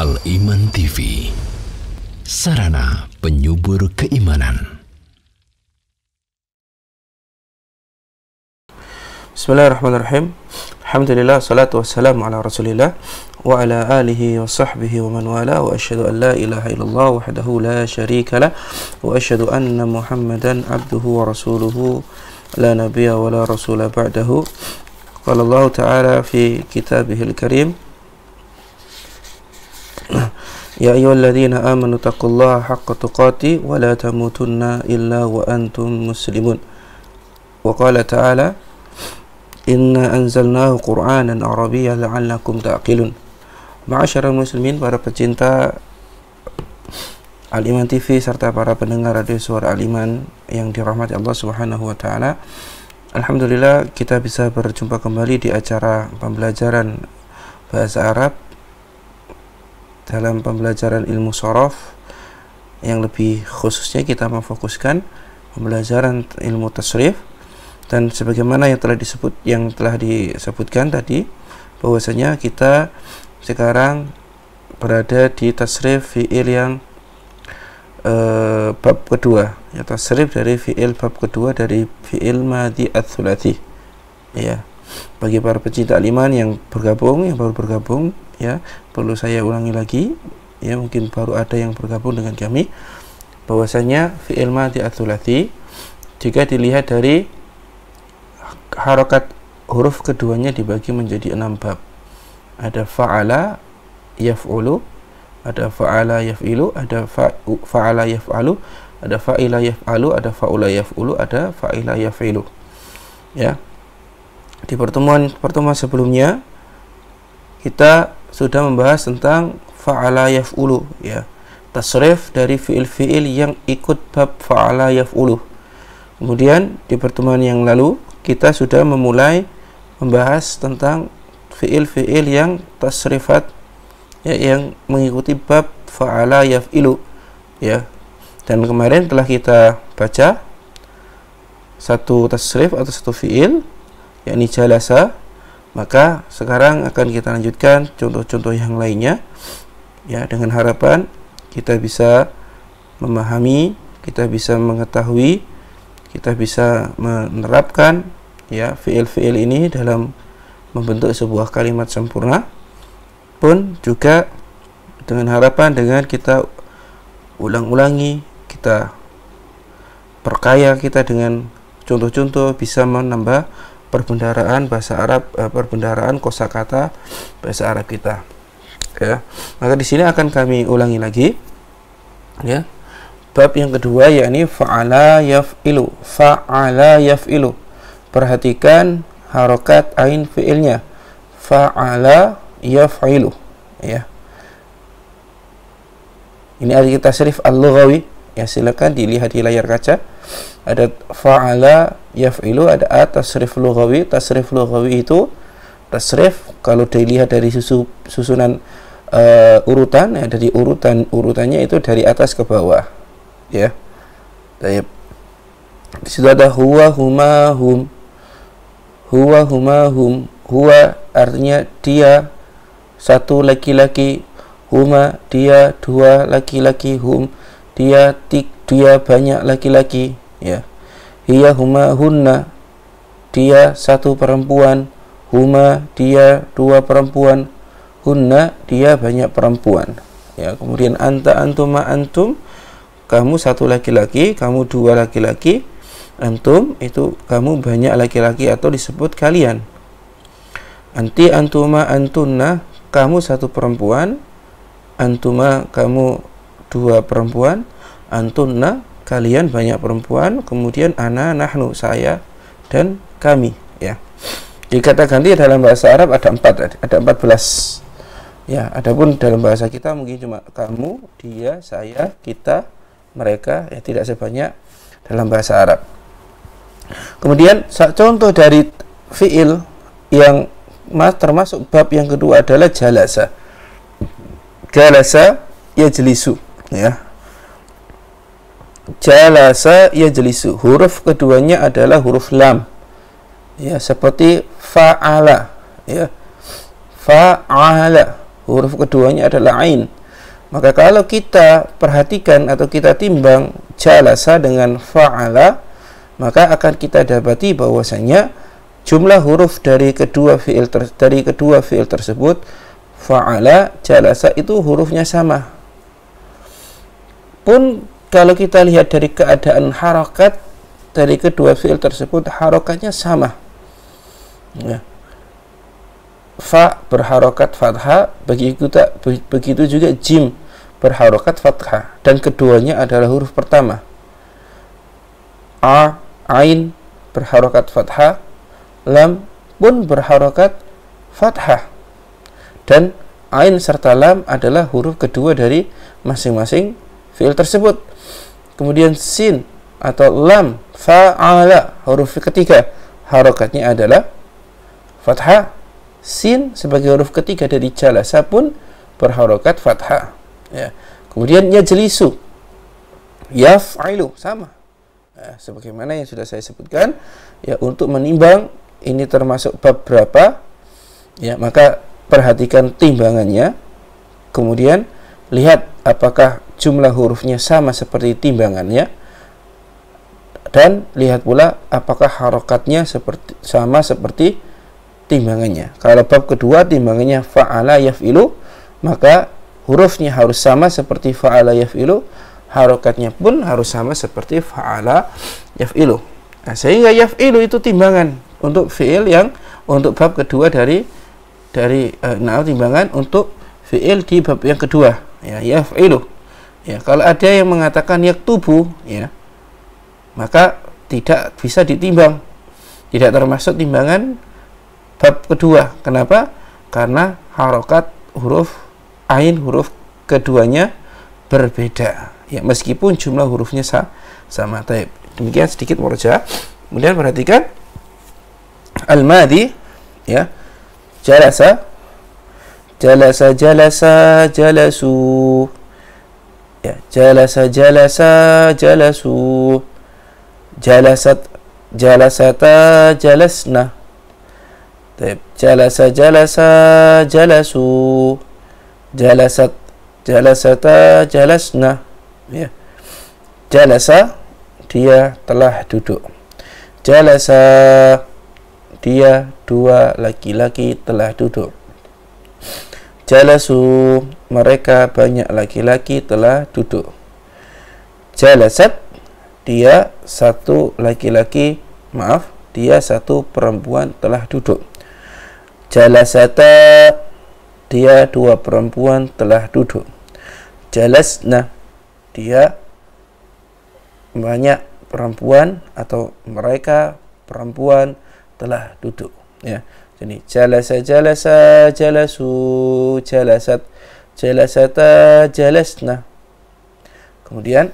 Al Iman TV Sarana penyubur keimanan Bismillahirrahmanirrahim Alhamdulillah Salatu wassalamu ala rasulillah Wa ala alihi wa sahbihi wa man wala Wa ashadu an la ilaha illallah Wahdahu la sharika la Wa ashadu anna muhammadan abduhu wa rasuluhu La nabiya wa la rasula ba'dahu Qala Allah ta'ala fi kitabihi al karim يا أيها الذين آمنوا اتقوا الله حق تقاته ولا تموتن إلا وأنتم مسلمون وقال تعالى إنا أنزلناه قرآنا عربيا لعلكم تعقلون معاشر المسلمين para pecinta Aliman TV serta para pendengar radio suara Aliman yang dirahmati Allah Subhanahu wa taala. Alhamdulillah kita bisa berjumpa kembali di acara pembelajaran bahasa Arab dalam pembelajaran ilmu sorof yang lebih khususnya kita memfokuskan pembelajaran ilmu tasrif dan sebagaimana yang telah disebut yang telah disebutkan tadi bahwasanya kita sekarang berada di tasrif fiil yang e, bab kedua ya tasrif dari fiil bab kedua dari fiil madhi ats ya bagi para pecinta aliman yang bergabung yang baru bergabung ya perlu saya ulangi lagi ya mungkin baru ada yang bergabung dengan kami bahwasanya fi'il madhi jika dilihat dari harokat huruf keduanya dibagi menjadi enam bab ada fa'ala yaf'ulu ada fa'ala yaf'ilu ada fa'ala yaf'alu ada fa'ila yaf'alu ada fa'ula yaf'ulu ada fa'ila yaf'ilu ya di pertemuan pertemuan sebelumnya kita sudah membahas tentang fa'ala yaf'ulu ya tasrif dari fiil-fiil yang ikut bab fa'ala yaf'ulu kemudian di pertemuan yang lalu kita sudah memulai membahas tentang fiil-fiil yang tasrifat ya, yang mengikuti bab fa'ala yaf'ilu ya dan kemarin telah kita baca satu tasrif atau satu fiil yakni jalasa maka sekarang akan kita lanjutkan contoh-contoh yang lainnya ya dengan harapan kita bisa memahami, kita bisa mengetahui, kita bisa menerapkan ya fiil-fiil ini dalam membentuk sebuah kalimat sempurna pun juga dengan harapan dengan kita ulang-ulangi, kita perkaya kita dengan contoh-contoh bisa menambah perbendaharaan bahasa Arab eh, perbendaharaan kosakata bahasa Arab kita ya maka di sini akan kami ulangi lagi ya bab yang kedua yakni fa'ala yaf'ilu fa'ala yaf'ilu perhatikan harokat ain fi'ilnya fa'ala yaf'ilu ya ini ada kita serif al-lughawi ya silakan dilihat di layar kaca ada fa'ala yaf'ilu ada a tasrif lughawi tasrif lughawi itu tasrif kalau dilihat dari susu, susunan uh, urutan ya dari urutan urutannya itu dari atas ke bawah ya Taib. di situ ada huwa huma hum huwa huma hum huwa artinya dia satu laki-laki huma dia dua laki-laki hum dia tik dia banyak laki-laki ya Ia huma hunna dia satu perempuan huma dia dua perempuan hunna dia banyak perempuan ya kemudian anta antuma antum kamu satu laki-laki kamu dua laki-laki antum itu kamu banyak laki-laki atau disebut kalian anti antuma antunna kamu satu perempuan antuma kamu dua perempuan antunna kalian banyak perempuan kemudian ana nahnu saya dan kami ya di kata ganti dalam bahasa Arab ada empat ada empat belas ya adapun dalam bahasa kita mungkin cuma kamu dia saya kita mereka ya tidak sebanyak dalam bahasa Arab kemudian contoh dari fiil yang termasuk bab yang kedua adalah jalasa jalasa ya jelisu ya jalasa ya jelisu huruf keduanya adalah huruf lam ya seperti fa'ala ya fa'ala huruf keduanya adalah ain maka kalau kita perhatikan atau kita timbang jalasa dengan fa'ala maka akan kita dapati bahwasanya jumlah huruf dari kedua fiil ter, dari kedua fiil tersebut fa'ala jalasa itu hurufnya sama pun kalau kita lihat dari keadaan harokat dari kedua fi'il tersebut harokatnya sama ya. fa berharokat fathah begitu, begitu juga jim berharokat fathah dan keduanya adalah huruf pertama a ain berharokat fathah lam pun berharokat fathah dan ain serta lam adalah huruf kedua dari masing-masing fi'il tersebut. Kemudian sin atau lam fa'ala huruf ketiga harokatnya adalah fathah sin sebagai huruf ketiga dari jalasa pun berharokat fathah ya. kemudian yajlisu yaf'ilu sama ya, sebagaimana yang sudah saya sebutkan ya untuk menimbang ini termasuk bab berapa ya maka perhatikan timbangannya kemudian lihat apakah jumlah hurufnya sama seperti timbangannya dan lihat pula apakah harokatnya seperti sama seperti timbangannya kalau bab kedua timbangannya fa'ala yaf'ilu maka hurufnya harus sama seperti fa'ala yaf'ilu harokatnya pun harus sama seperti fa'ala yaf'ilu nah, sehingga yaf'ilu itu timbangan untuk fi'il yang untuk bab kedua dari dari uh, nah, timbangan untuk fi'il di bab yang kedua ya yaf'ilu ya kalau ada yang mengatakan yak tubuh ya maka tidak bisa ditimbang tidak termasuk timbangan bab kedua kenapa karena harokat huruf ain huruf keduanya berbeda ya meskipun jumlah hurufnya sa sama taib demikian sedikit murja kemudian perhatikan al madi ya jalasa jalasa jalasa jalasu ya jalasa jalasa jalasu jalasat jalasata jalasna Taip. jalasa jalasa jalasu jalasat jalasata jalasna ya jalasa dia telah duduk jalasa dia dua laki-laki telah duduk jalasu mereka banyak laki-laki telah duduk jalasat dia satu laki-laki maaf dia satu perempuan telah duduk jalasata dia dua perempuan telah duduk jalasna dia banyak perempuan atau mereka perempuan telah duduk ya jadi jalasa jalasa jalasu jalasat jalasata jalasna. Kemudian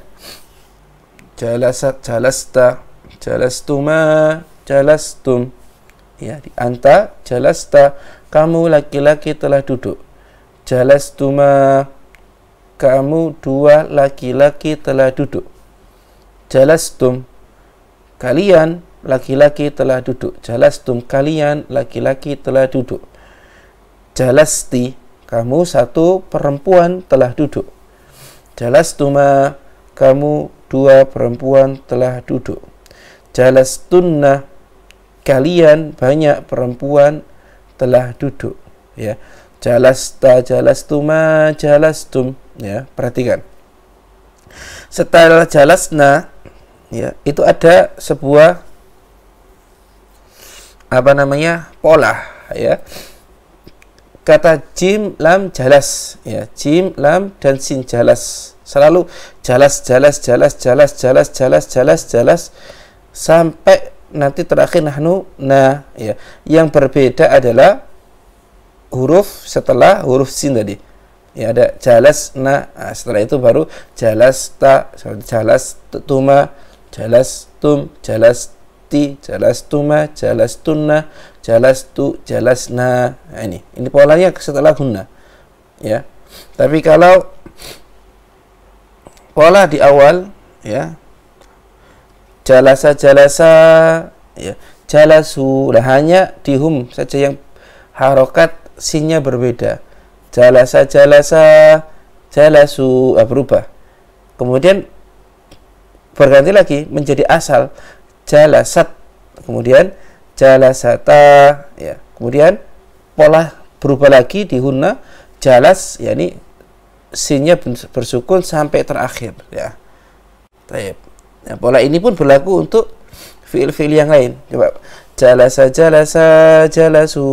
jalasat jalasta jalastuma jalastum. Ya, di anta jalasta kamu laki-laki telah duduk. Jalastuma kamu dua laki-laki telah duduk. Jalastum kalian laki-laki telah duduk. Jelas tum kalian laki-laki telah duduk. Jelas ti kamu satu perempuan telah duduk. Jelas Jalastuma kamu dua perempuan telah duduk. Jelas Jalastunna kalian banyak perempuan telah duduk ya. Jalasta jalastuma jalastum ya. Perhatikan. Setelah jalasna ya, itu ada sebuah apa namanya pola ya kata jim lam jalas ya jim lam dan sin jalas selalu jalas jalas jalas jalas jalas jalas jalas jalas sampai nanti terakhir nahnu nah ya yang berbeda adalah huruf setelah huruf sin tadi ya ada jalas na nah, setelah itu baru jalas ta jalas tuma jalas tum jalas jalasti, jalastuma, jalastunna, jalastu, jalasna. Nah, ini ini polanya setelah hunna. Ya. Tapi kalau pola di awal ya jalasa jalasa ya jalasu lah hanya di hum saja yang harokat sinnya berbeda jalasa jalasa jalasu ah, berubah kemudian berganti lagi menjadi asal jalasat kemudian jalasata ya kemudian pola berubah lagi di hunna jalas yakni sinnya bersukun sampai terakhir ya Taib. Nah, pola ini pun berlaku untuk fiil-fiil yang lain coba jalasa jalasa jalasu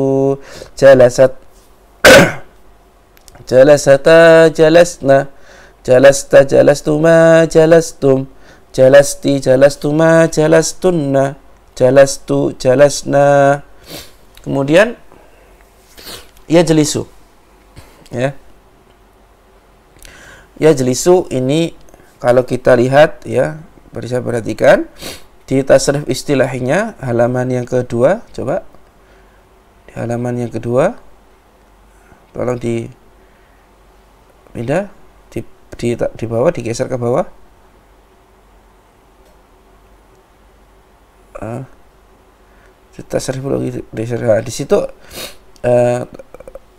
jalasat jalasata jalasna jalasta jalastuma jalastum jalasti jalastuma jalastunna jalastu jalasna kemudian ya jelisu ya ya jelisu ini kalau kita lihat ya bisa perhatikan di tasrif istilahnya halaman yang kedua coba di halaman yang kedua tolong di pindah di, di, di bawah digeser ke bawah kita kita lagi di nah, di situ uh, eh,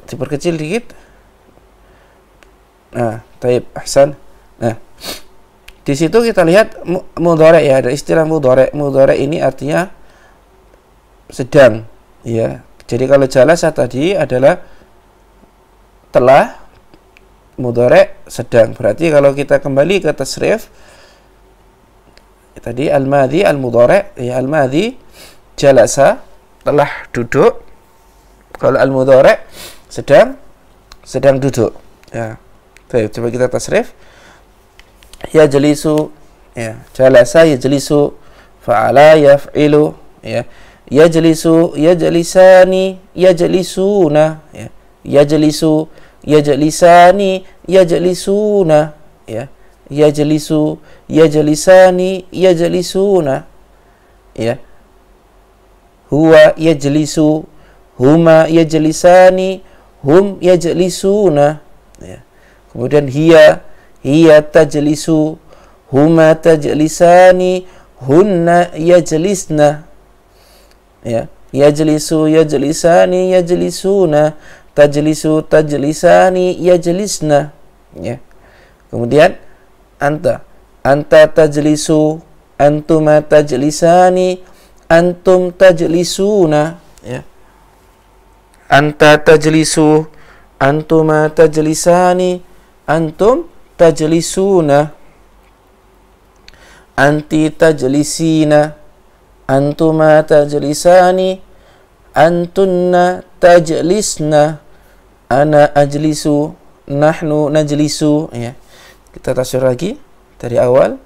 diperkecil dikit nah taib Hasan nah di situ kita lihat mudore ya ada istilah mudore mudore ini artinya sedang ya jadi kalau saya tadi adalah telah mudore sedang berarti kalau kita kembali ke tasrif tadi al madi al-mudhari ya al madi jalasa telah duduk kalau al-mudhari sedang sedang duduk ya Tuh, coba kita tasrif ya jelisu ya jalasa ya jelisu fa'ala yaf'ilu ya ya jelisu ya jalisani ya jalisuna ya ya jelisu ya jalisani ya jalisuna ya yajlisu yajlisani yajlisuna ya huwa yajlisu huma yajlisani hum yajlisuna ya. kemudian hia, hia ta tajlisu huma ta tajlisani hunna yajlisna ya ta yajlisani ta tajlisu tajlisani yajlisna ya kemudian anta anta tajlisu antuma tajlisani antum tajlisuna ya anta tajlisu antuma tajlisani antum tajlisuna anti tajlisina antuma tajlisani antunna tajlisna ana ajlisu nahnu najlisu ya yeah kita tasir lagi dari awal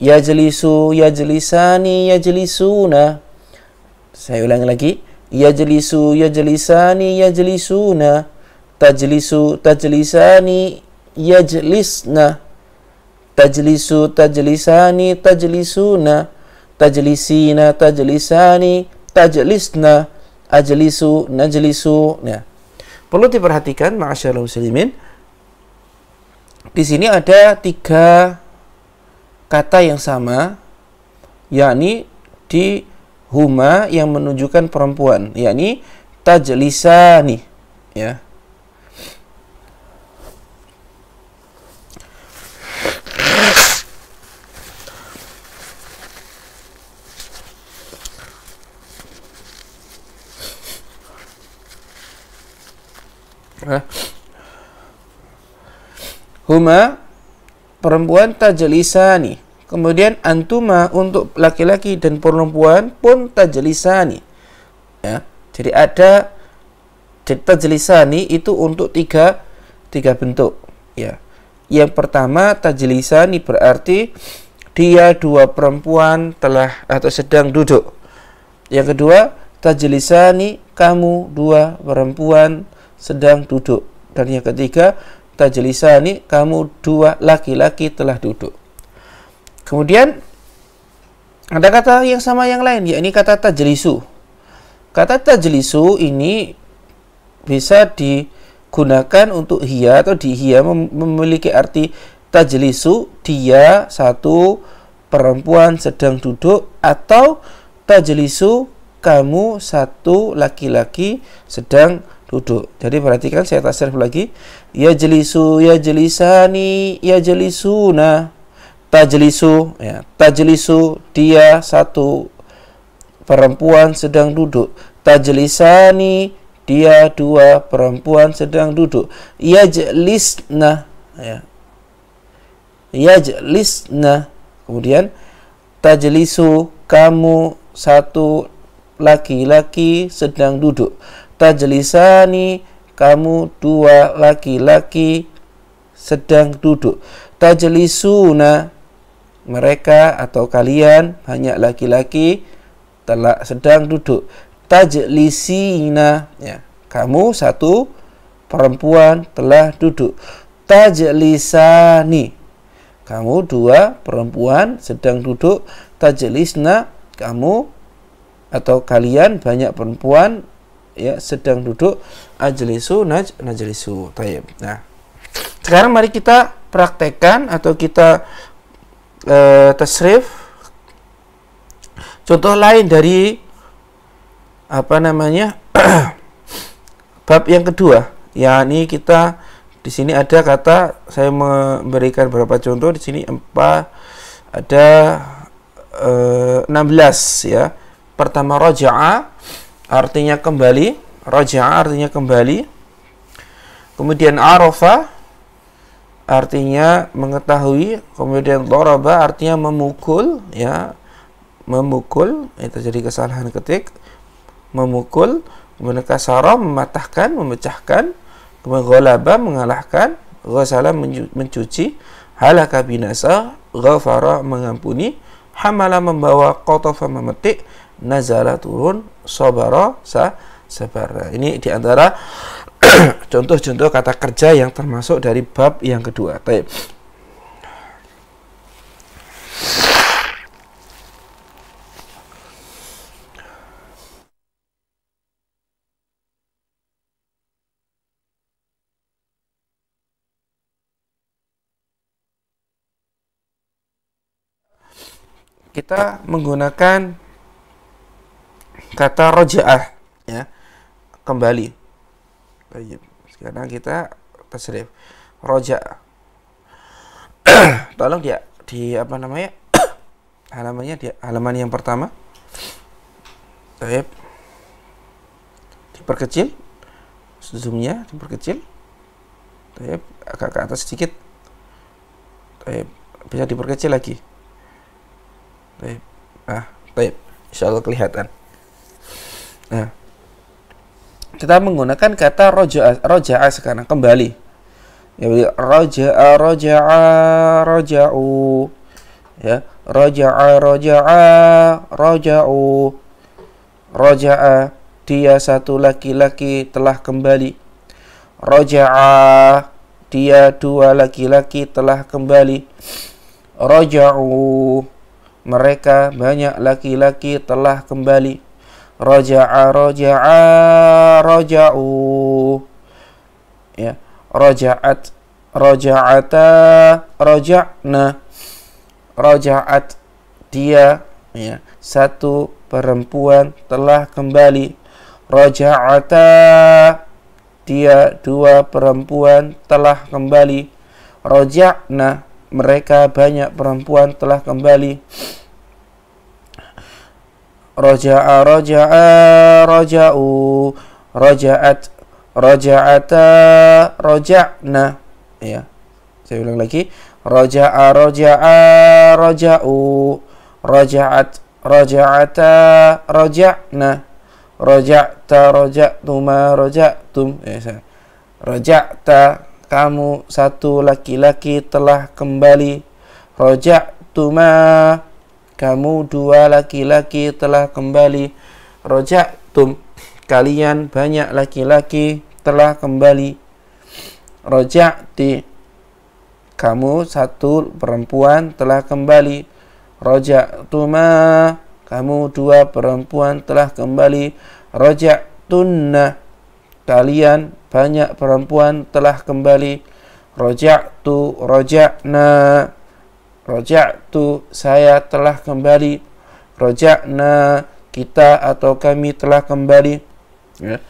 ya jelisu ya jelisani ya jelisuna saya ulang lagi ya jelisu ya jelisani ya jelisuna tajlisu tajlisani ya jelisna tajlisu tajlisani tajlisuna tajlisina tajlisani tajlisna Ajelisu, najelisu. ya perlu diperhatikan ma'asyarul muslimin di sini ada tiga kata yang sama, yakni di huma yang menunjukkan perempuan, yakni tajlisani, ya. Huh? huma perempuan tajlisani. Kemudian antuma untuk laki-laki dan perempuan pun tajlisani. Ya. Jadi ada tajlisani itu untuk tiga tiga bentuk. Ya. Yang pertama tajlisani berarti dia dua perempuan telah atau sedang duduk. Yang kedua tajlisani kamu dua perempuan sedang duduk. Dan yang ketiga tajlisani kamu dua laki-laki telah duduk. Kemudian ada kata yang sama yang lain yakni kata tajlisu. Kata tajlisu ini bisa digunakan untuk hia atau dihia mem memiliki arti tajlisu dia satu perempuan sedang duduk atau tajlisu kamu satu laki-laki sedang duduk. Jadi perhatikan saya tasrif lagi. ya jelisu ya Tajlisu ya, tajlisu dia satu perempuan sedang duduk. Tajlisani dia dua perempuan sedang duduk. ya jelisna ya. ya jelisna Kemudian tajlisu kamu satu laki-laki sedang duduk. Tajlisani kamu dua laki-laki sedang duduk. Tajlisuna mereka atau kalian hanya laki-laki telah sedang duduk. Tajlisina ya, kamu satu perempuan telah duduk. Tajlisani kamu dua perempuan sedang duduk. Tajlisna kamu atau kalian banyak perempuan ya sedang duduk ajlisu naj najlisu tayyib nah sekarang mari kita praktekkan atau kita e, tasrif contoh lain dari apa namanya bab yang kedua yakni kita di sini ada kata saya memberikan beberapa contoh di sini empat ada e, eh, 16 ya Pertama roja'a artinya kembali, roja'a artinya kembali. Kemudian arofa artinya mengetahui, kemudian doroba artinya memukul ya, memukul itu jadi kesalahan ketik memukul kemudian kasara mematahkan memecahkan kemudian mengalahkan ghasala mencuci halaka binasa ghafara mengampuni hamala membawa qatafa memetik nazala turun sabara sa sabara ini diantara contoh-contoh kata kerja yang termasuk dari bab yang kedua Taip. kita menggunakan kata rojaah ya kembali karena kita tasrif roja tolong dia di apa namanya halamannya di halaman yang pertama Taib. diperkecil zoomnya diperkecil Taib. agak ke atas sedikit Taib. bisa diperkecil lagi Taib. ah Taib. insya Allah kelihatan Nah, kita menggunakan kata roja roja sekarang kembali. Ya, roja roja'a roja'u. Ya, roja roja'a roja'u. Roja'a dia satu laki-laki telah kembali. Roja'a dia dua laki-laki telah kembali. roja u mereka banyak laki-laki telah kembali raja'a raja'a raja'u ya raja'at raja'ata raja'na raja'at dia ya satu perempuan telah kembali raja'ata dia dua perempuan telah kembali roja'na mereka banyak perempuan telah kembali Raja'a raja'a raja'u Raja'at raja'ata raja'na ya saya ulang lagi raja'a raja'a raja'u raja'at raja'ata raja'na raja'ta raja'tuma raja'tum ya saya raja'ta kamu satu laki-laki telah kembali raja'tuma kamu dua laki-laki telah kembali rojak tum. kalian banyak laki-laki telah kembali rojak ti. kamu satu perempuan telah kembali rojak tuma kamu dua perempuan telah kembali rojak tunna kalian banyak perempuan telah kembali rojak tu rojak na. Rojak Roja'tu saya telah kembali. Rojak na kita atau kami telah kembali. Ya.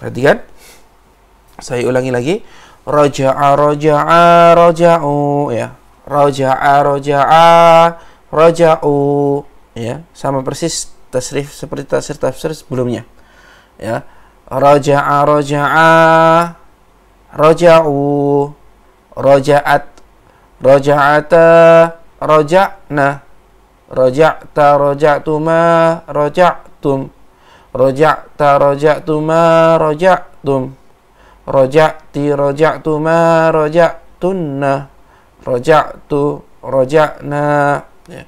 Perhatikan. Saya ulangi lagi. Roja'a roja'a roja'u ya. Roja'a roja'a roja'u ya. Sama persis tasrif seperti tasrif tafsir sebelumnya. Ya. Roja'a roja'a roja'u roja'at Roja'ata roja'na Roja'ta roja'tuma roja'tum Roja'ta roja'tuma roja'tum Roja'ti roja'tuma roja'tunna Roja'tu roja'na ya.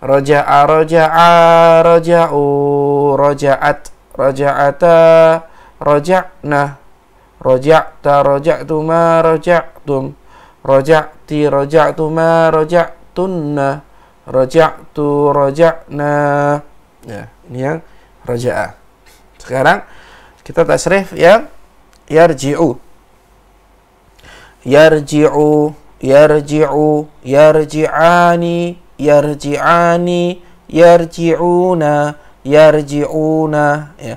Roja'a roja'a roja'u roja'at Roja'ata roja'na Roja'ta roja'tuma roja'tum Raja'ti raja'tu ma raja'tunna Raja'tu raja'na ya ini yang raja'ah sekarang kita tasrif yang yarji'u yarji'u yarji'u yarji'ani yarji'ani yarji'una yarji'una ya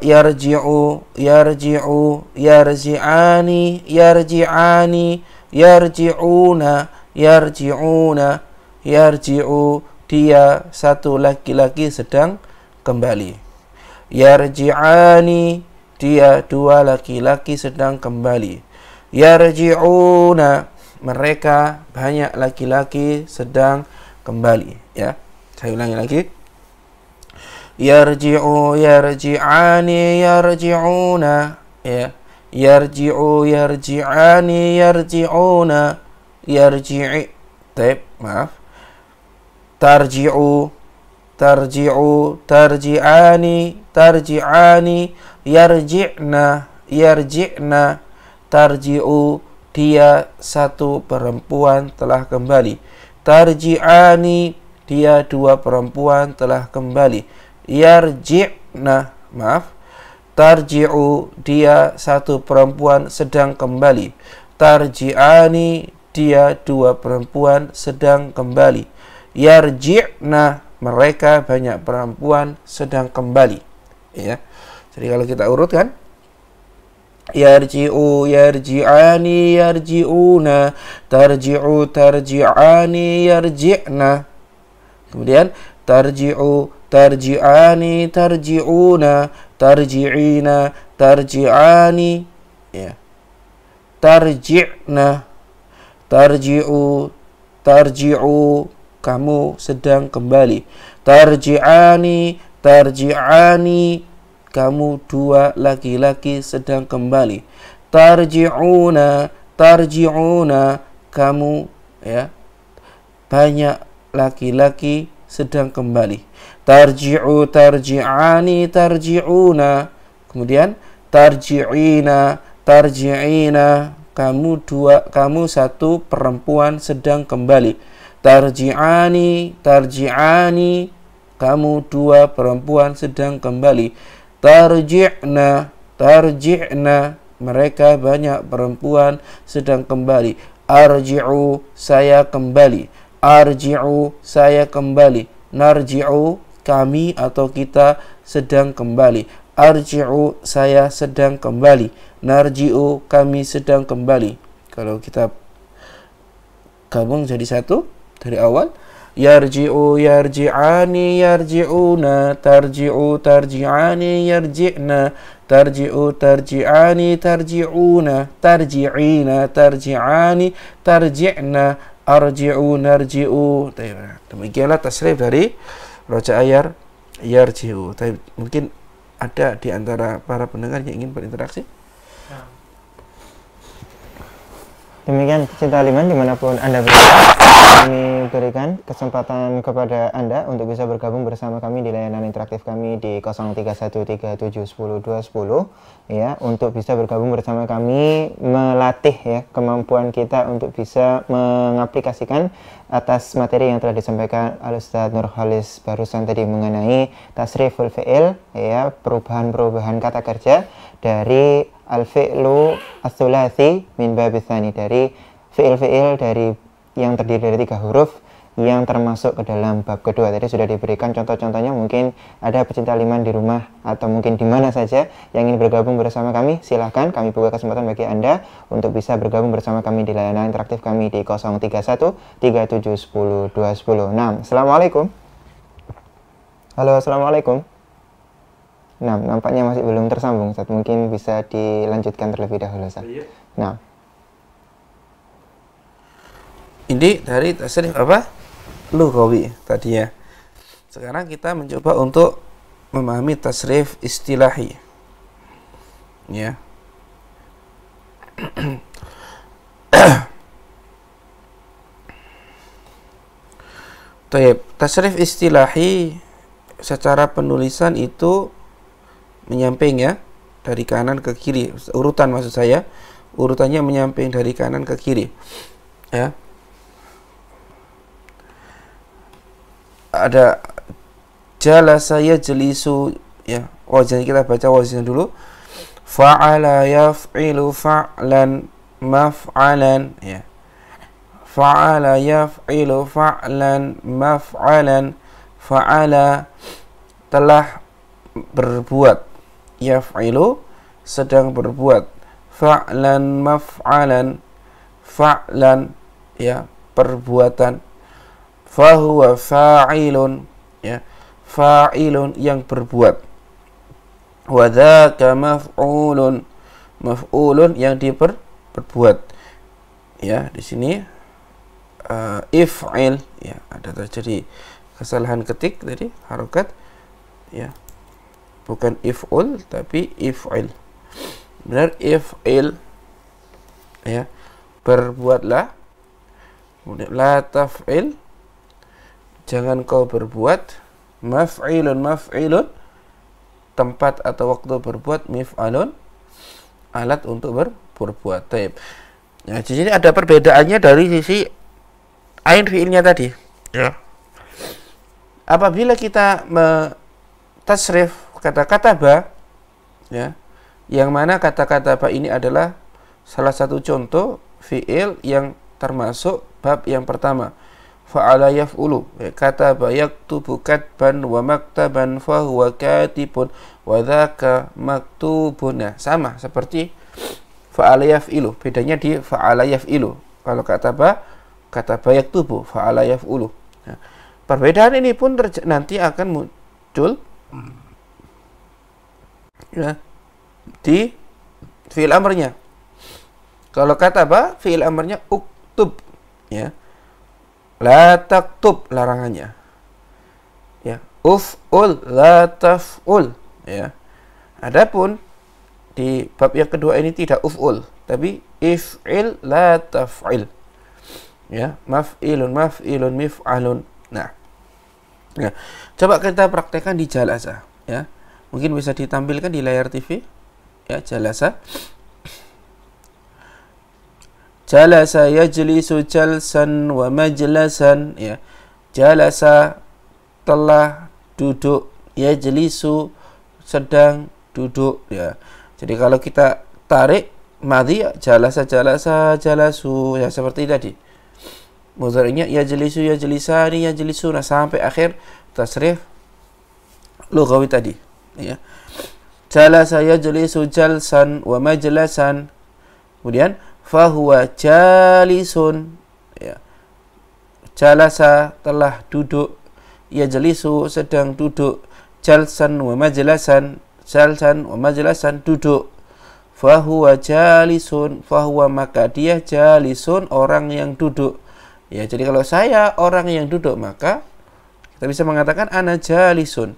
yarji'u yarji'u yarji'ani yarji'ani yarji'una yarji'una yarji'u dia satu laki-laki sedang kembali yarji'ani dia dua laki-laki sedang kembali yarji'una mereka banyak laki-laki sedang kembali ya saya ulangi lagi yarji'u yarji'ani yarji'una ya yarji'u yarji'ani yarji'una yarji'i tep maaf tarji'u tarji'u tarji'ani tarji'ani yarji'na yarji'na tarji'u dia satu perempuan telah kembali tarji'ani dia dua perempuan telah kembali yarji'na maaf tarji'u dia satu perempuan sedang kembali tarji'ani dia dua perempuan sedang kembali yarji'na mereka banyak perempuan sedang kembali ya jadi kalau kita urutkan yarji'u yarji'ani yarji'una tarji'u tarji'ani yarji'na kemudian tarji'u tarji'ani tarji'una tarji'ina tarji'ani ya tarji'na tarji'u tarji'u kamu sedang kembali tarji'ani tarji'ani kamu dua laki-laki sedang kembali tarji'una tarji'una kamu ya banyak laki-laki sedang kembali. Tarji'u tarji'ani tarji'una. Kemudian tarji'ina tarji'ina. Kamu dua, kamu satu perempuan sedang kembali. Tarji'ani tarji'ani. Kamu dua perempuan sedang kembali. Tarji'na tarji'na. Mereka banyak perempuan sedang kembali. Arji'u saya kembali arji'u saya kembali narji'u kami atau kita sedang kembali arji'u saya sedang kembali narji'u kami sedang kembali kalau kita gabung jadi satu dari awal yarji'u yarji'ani yarji'una tarji'u tarji'ani yarji'na tarji'u tarji'ani tarji'una tarji'ina tarji'ani tarji'na arji'u narji'u demikianlah tasrif dari roja ayar yarji'u mungkin ada di antara para pendengar yang ingin berinteraksi Demikian cinta liman dimanapun Anda berada, kami berikan kesempatan kepada Anda untuk bisa bergabung bersama kami di layanan interaktif kami di 0313710210 ya untuk bisa bergabung bersama kami melatih ya kemampuan kita untuk bisa mengaplikasikan atas materi yang telah disampaikan Al Ustaz barusan tadi mengenai tasriful fi'il ya perubahan-perubahan kata kerja dari al-fi'lu as-sulasi min babisani dari fi'il-fi'il dari yang terdiri dari tiga huruf yang termasuk ke dalam bab kedua tadi sudah diberikan contoh-contohnya mungkin ada pecinta liman di rumah atau mungkin di mana saja yang ingin bergabung bersama kami silahkan kami buka kesempatan bagi anda untuk bisa bergabung bersama kami di layanan interaktif kami di 031 3710 2106. assalamualaikum halo assalamualaikum Nah, nampaknya masih belum tersambung, Ustaz. Mungkin bisa dilanjutkan terlebih dahulu, Ustaz. Iya. Nah. Ini dari tasrif apa? Lugawi tadi ya. Sekarang kita mencoba untuk memahami tasrif istilahi. Ya. Taib, tasrif istilahi secara penulisan itu menyamping ya dari kanan ke kiri urutan maksud saya urutannya menyamping dari kanan ke kiri ya ada jala saya jelisu ya wajan oh, kita baca wajahnya dulu fa'ala yaf'ilu fa'lan maf'alan ya fa'ala yaf'ilu fa'lan maf'alan fa'ala telah berbuat yaf'ilu sedang berbuat fa'lan maf'alan fa'lan ya perbuatan fahuwa fa'ilun ya fa'ilun yang berbuat wa maf'ulun maf'ulun yang diper berbuat ya di sini uh, if'il ya ada terjadi kesalahan ketik tadi harokat ya bukan if all tapi if if'il benar if if'il ya berbuatlah la taf'il jangan kau berbuat maf'ilun maf'ilun tempat atau waktu berbuat mif'alun alat untuk ber, berbuat taib nah di sini ada perbedaannya dari sisi ain fi'ilnya tadi ya apabila kita tasrif kata-kata ba ya yang mana kata-kata ba ini adalah salah satu contoh fiil yang termasuk bab yang pertama fa'ala yaf'ulu ya, kata ba yaktubu katban wa maktaban fa huwa katibun wa dzaka nah, sama seperti fa'ala ilu bedanya di fa'ala yaf'ilu kalau kata ba kata ba yaktubu fa'ala yaf'ulu nah, perbedaan ini pun nanti akan muncul hmm ya, di fiil amrnya. Kalau kata apa? Fiil amrnya uktub ya. La taktub larangannya. Ya, uf'ul la taf'ul ya. Adapun di bab yang kedua ini tidak uf'ul, tapi if'il la taf'il. Ya, maf'ilun maf'ilun mif'alun. Nah. Ya. Coba kita praktekkan di jalazah ya mungkin bisa ditampilkan di layar TV ya jalasa jalasa jelisu jalsan wa majlasan ya jalasa telah duduk ya su sedang duduk ya jadi kalau kita tarik mati ya jalasa jalasa jalasu ya seperti tadi ya ya mudhari'nya ya su nah sampai akhir tasrif lughawi tadi ya. saya yajlisu san wa majlasan. Kemudian fahuwa jalisun ya. Jalasa telah duduk ia yajlisu sedang duduk jalsan wa majlasan jalsan wa majlasan duduk fahuwa jalisun fahuwa maka dia jalisun orang yang duduk ya jadi kalau saya orang yang duduk maka kita bisa mengatakan ana jalisun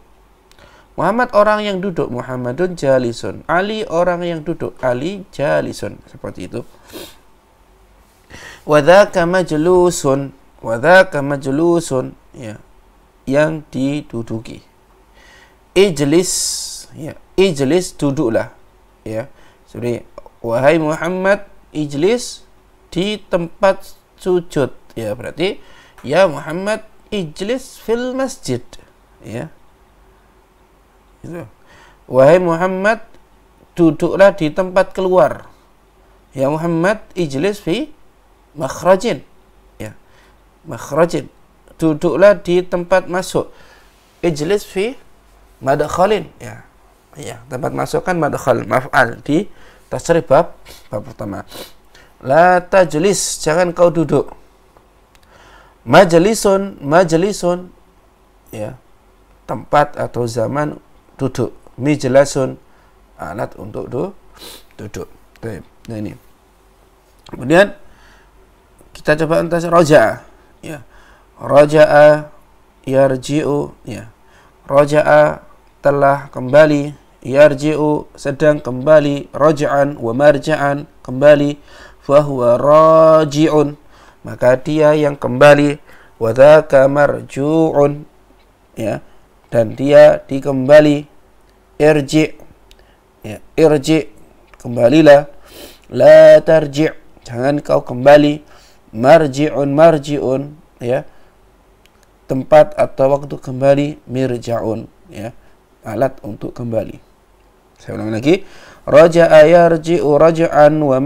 Muhammad orang yang duduk, Muhammadun Jalison, Ali orang yang duduk, Ali Jalison Seperti itu. Wadhaka majlusun. Wadhaka majlusun. Ya. Yang diduduki. Ijlis. Ya. Ijlis duduklah. Ya. Seperti, wahai Muhammad, ijlis di tempat sujud. Ya, berarti, ya Muhammad, ijlis fil masjid. Ya, Gitu. Wahai Muhammad, duduklah di tempat keluar. Ya Muhammad, ijlis fi makhrajin. Ya. Makhrajin. Duduklah di tempat masuk. Ijlis fi madakhalin. Ya. Ya, tempat masuk kan madkhal maf'al di tasrif bab bab pertama. La tajlis, jangan kau duduk. Majelisun, majelisun. Ya. Tempat atau zaman duduk jelasun alat untuk du, duduk nah ini kemudian kita coba entas roja, ya roja'a yarji'u ya roja'a telah kembali yarji'u sedang kembali roja'an wa marja'an kembali fahuwa roji'un maka dia yang kembali wadhaka marju'un ya dan dia dikembali irji ya, irji kembalilah la tarji jangan kau kembali marji'un marji'un ya tempat atau waktu kembali mirja'un ya alat untuk kembali saya ulang lagi raja'a yarji'u raj'an wa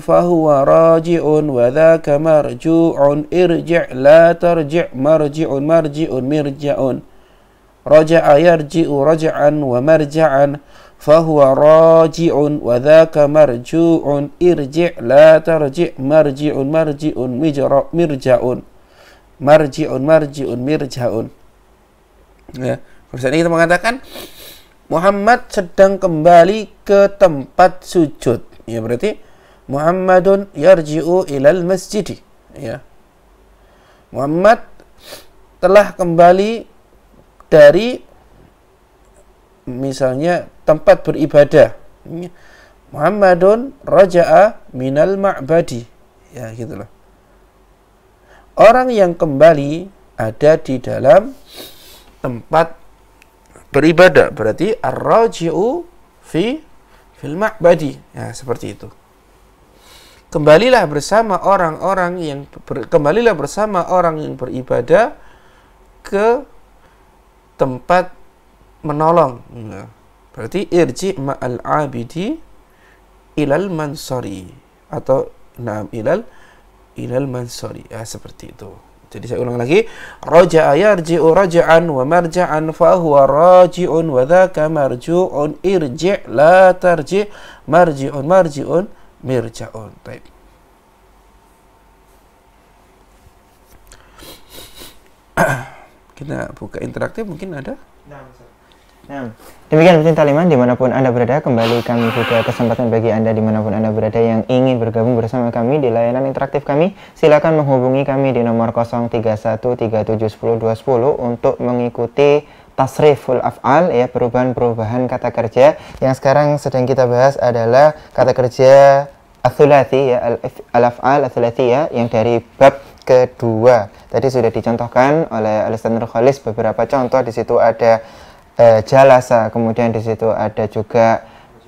fa huwa raji'un wa dhaka marju'un irji' la tarji' marji'un marji'un mirja'un raja'a yarji'u raja'an wa marja'an fahuwa raji'un wa dhaka marju'un irji' la tarji' marji'un marji'un mijra mirja'un marji'un marji'un mirja'un ya Maksudnya kita mengatakan Muhammad sedang kembali ke tempat sujud ya berarti Muhammadun yarji'u ilal masjid ya Muhammad telah kembali dari misalnya tempat beribadah. Muhammadun raja'a minal ma'badi. Ya, gitulah Orang yang kembali ada di dalam tempat beribadah. Berarti ar-raji'u fi fil ma'badi. Ya, seperti itu. Kembalilah bersama orang-orang yang ber, kembalilah bersama orang yang beribadah ke tempat menolong. Hmm. Berarti irji ma'al abidi ilal mansori atau nam ilal ilal mansori. Ah seperti itu. Jadi saya ulang lagi, raja'a yarji'u raja'an wa marja'an fa huwa raji'un wa dhaka marju'un irji' la tarji' marji'un marji'un mirja'un. Baik. Ah. Kita buka interaktif mungkin ada? Nah, nah demikian rutin taliman dimanapun Anda berada, kembali kami buka kesempatan bagi Anda dimanapun Anda berada yang ingin bergabung bersama kami di layanan interaktif kami. Silakan menghubungi kami di nomor 0313710210 untuk mengikuti tasriful af'al ya perubahan-perubahan kata kerja yang sekarang sedang kita bahas adalah kata kerja al alaf al-af'al al yang dari bab kedua. Tadi sudah dicontohkan oleh al Khalis beberapa contoh di situ ada e, jalasa, kemudian di situ ada juga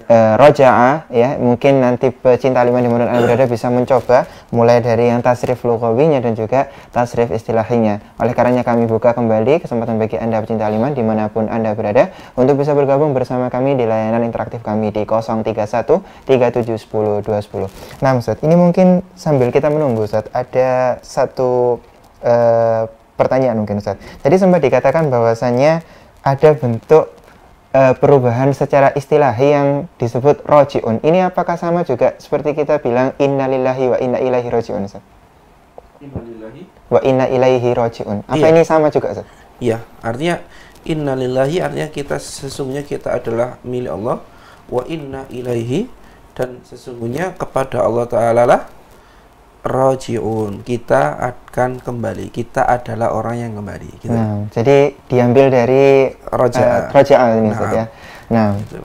uh, roja'a ya mungkin nanti pecinta lima di anda berada bisa mencoba mulai dari yang tasrif lugawinya dan juga tasrif istilahinya oleh karenanya kami buka kembali kesempatan bagi anda pecinta lima dimanapun anda berada untuk bisa bergabung bersama kami di layanan interaktif kami di 031 3710 210 nah Ustaz ini mungkin sambil kita menunggu Ustaz ada satu uh, pertanyaan mungkin Ustaz Jadi sempat dikatakan bahwasannya ada bentuk Eh, perubahan secara istilah yang disebut rojiun. Ini apakah sama juga seperti kita bilang innalillahi wa inna ilaihi rojiun, Ustaz? Innalillahi wa inna ilaihi rojiun. Apa iya. ini sama juga, Ustaz? Iya, artinya innalillahi artinya kita sesungguhnya kita adalah milik Allah wa inna ilaihi dan sesungguhnya kepada Allah taala lah rojiun kita akan kembali kita adalah orang yang kembali gitu. nah, jadi diambil dari roja uh, roja nah, ya nah Betul.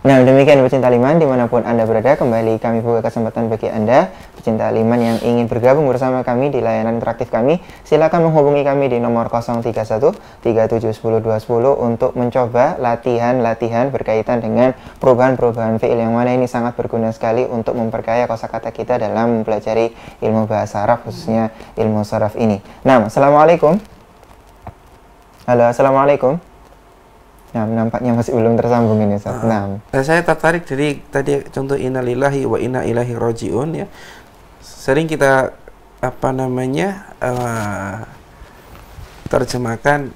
Nah, demikian pecinta Liman, dimanapun Anda berada, kembali kami buka kesempatan bagi Anda, pecinta Liman yang ingin bergabung bersama kami di layanan interaktif kami, silakan menghubungi kami di nomor 031 3710 untuk mencoba latihan-latihan berkaitan dengan perubahan-perubahan fiil yang mana ini sangat berguna sekali untuk memperkaya kosakata kita dalam mempelajari ilmu bahasa Arab, khususnya ilmu saraf ini. Nah, Assalamualaikum. Halo, Assalamualaikum. Nah, nampaknya masih belum tersambung ini Ustaz. Ah. Nah, nah. saya tertarik dari tadi contoh innalillahi wa inna ilahi rojiun ya. Sering kita apa namanya uh, terjemahkan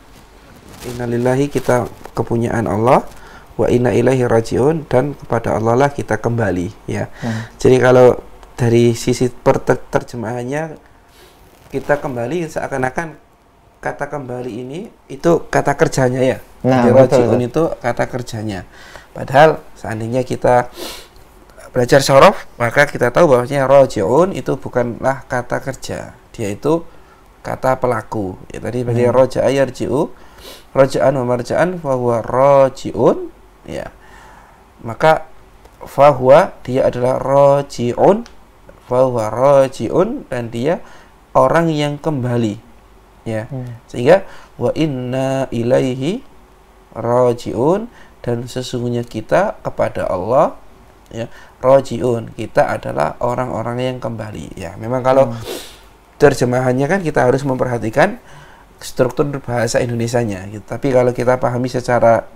innalillahi kita kepunyaan Allah wa inna ilahi rojiun dan kepada Allah lah kita kembali ya. Hmm. Jadi kalau dari sisi terjemahannya kita kembali seakan-akan kata kembali ini itu kata kerjanya ya. Nah, betul, itu kata kerjanya. Padahal seandainya kita belajar sorof, maka kita tahu bahwasanya rojiun itu bukanlah kata kerja. Dia itu kata pelaku. Ya tadi bagi hmm. roja yarji'u, roja'an memarjaan, bahwa fahuwa rojiun. Ya. Maka fahuwa dia adalah rojiun, fahuwa rojiun dan dia orang yang kembali ya hmm. sehingga wa inna ilaihi rojiun dan sesungguhnya kita kepada Allah ya rojiun kita adalah orang-orang yang kembali ya memang kalau hmm. terjemahannya kan kita harus memperhatikan struktur bahasa Indonesianya gitu. tapi kalau kita pahami secara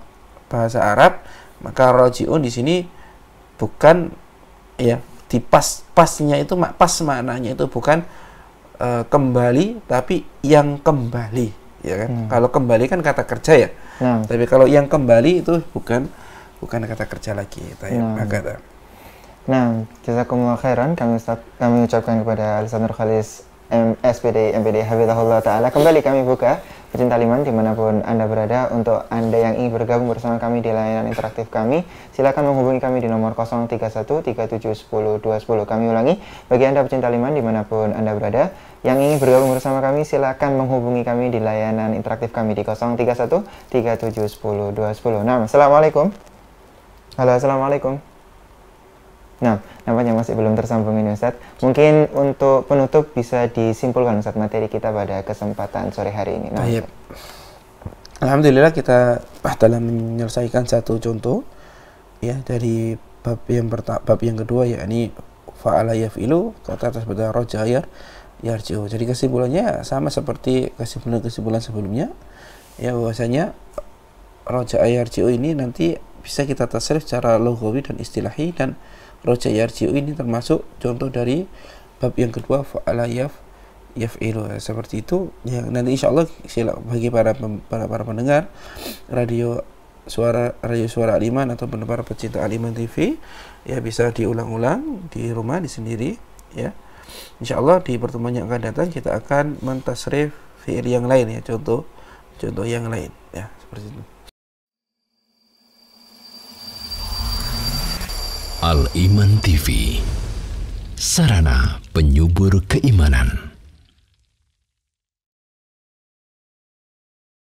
bahasa Arab maka rojiun di sini bukan ya di pas pasnya itu pas maknanya itu bukan uh, kembali tapi yang kembali ya kan hmm. kalau kembali kan kata kerja ya hmm. tapi kalau yang kembali itu bukan bukan kata kerja lagi tayang hmm. kata nah jazakumullah khairan kami, kami ucapkan kepada Alexander Khalis M, SPD MPD Habibullah Ta'ala kembali kami buka pecinta liman dimanapun Anda berada untuk Anda yang ingin bergabung bersama kami di layanan interaktif kami silakan menghubungi kami di nomor 031 3710 210 kami ulangi bagi Anda pecinta liman dimanapun Anda berada yang ingin bergabung bersama kami silahkan menghubungi kami di layanan interaktif kami di 031 3710 210. Nah, Assalamualaikum. Halo, Assalamualaikum. Nah, nampaknya masih belum tersambung ini Ustaz. Mungkin untuk penutup bisa disimpulkan ustadz materi kita pada kesempatan sore hari ini. Nah, Alhamdulillah kita telah menyelesaikan satu contoh ya dari bab yang pertama bab yang kedua yakni fa'ala ilu kata tersebut pada rojayar yarji'u. Jadi kesimpulannya sama seperti kesimpulan-kesimpulan sebelumnya ya bahwasanya roja yarji'u ini nanti bisa kita tasrif secara logawi dan istilahi dan roja yarji'u ini termasuk contoh dari bab yang kedua fa'ala yaf yaf'ilu ya, seperti itu ya nanti insyaallah sila bagi para para para pendengar radio suara radio suara aliman atau pendengar pecinta aliman TV ya bisa diulang-ulang di rumah di sendiri ya insya Allah di pertemuan yang akan datang kita akan mentasrif fi'il yang lain ya contoh contoh yang lain ya seperti itu Al Iman TV Sarana penyubur keimanan